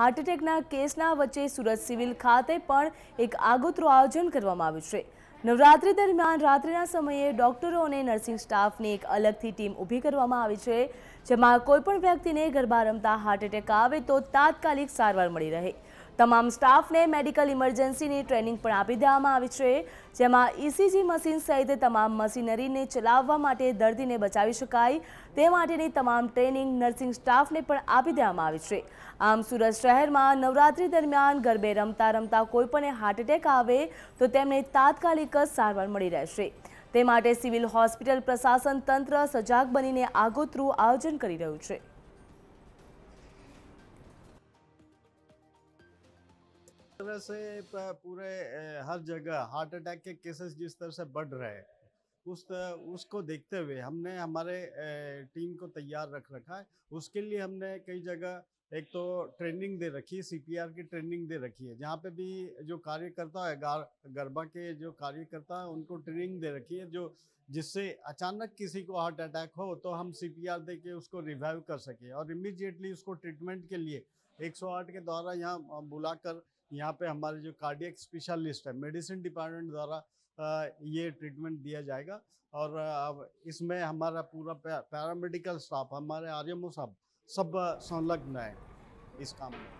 heart એટેકના કેસના વચ્ચે Surat civil ખાતે પણ એક આગોતરું આયોજન કરવામાં આવ્યું છે નવરાત્રી દરમિયાન રાત્રિના સમયે ડોક્ટરો અને નર્સિંગ સ્ટાફની એક અલગથી ટીમ ઊભી કરવામાં આવી છે જેમાં કોઈપણ વ્યક્તિને ગરબા રમતા હાર્ટ એટેક આવે તો તાત્કાલિક સારવાર મળી રહે તમામ સ્ટાફને મેડિકલ ઇમરજન્સીની ટ્રેનિંગ પણ આપી દેવામાં આવી છે જેમાં ઇસીજી e મશીન સહિત તમામ મશીનરીને ચલાવવા માટે દર્દીને બચાવી શકાય તે માટેની તમામ ટ્રેનિંગ નર્સિંગ સ્ટાફને પણ આપી દેવામાં આવી છે આમ સુરત શહેરમાં નવરાત્રી દરમિયાન ગરબે રમતા રમતા કોઈપણને હાર્ટ એટેક આવે તો તેમને તાત્કાલિક જ સારવાર મળી રહેશે તે માટે સિવિલ હોસ્પિટલ પ્રશાસન તંત્ર સજાગ બનીને આગોતરું આયોજન કરી રહ્યું છે तरह से पूरे हर जगह हार्ट अटैक के केसेस जिस तरह से बढ़ रहे हैं उस उसको देखते हुए हमने हमारे टीम को तैयार रख रखा है उसके लिए हमने कई जगह एक तो ट्रेनिंग दे रखी है सीपीआर की ट्रेनिंग दे रखी है जहाँ पे भी जो कार्यकर्ता है गरबा के जो कार्यकर्ता है उनको ट्रेनिंग दे रखी है जो जिससे अचानक किसी को हार्ट अटैक हो तो हम सीपीआर दे के उसको रिवाइव कर सके और इमिजिएटली उसको ट्रीटमेंट के लिए 108 के द्वारा यहाँ बुलाकर यहाँ पे हमारे जो कार्डियक स्पेशलिस्ट है मेडिसिन डिपार्टमेंट द्वारा ये ट्रीटमेंट दिया जाएगा और अब इसमें हमारा पूरा पैरामेडिकल स्टाफ हमारे आर्यमो साहब सब संलग्न है इस काम में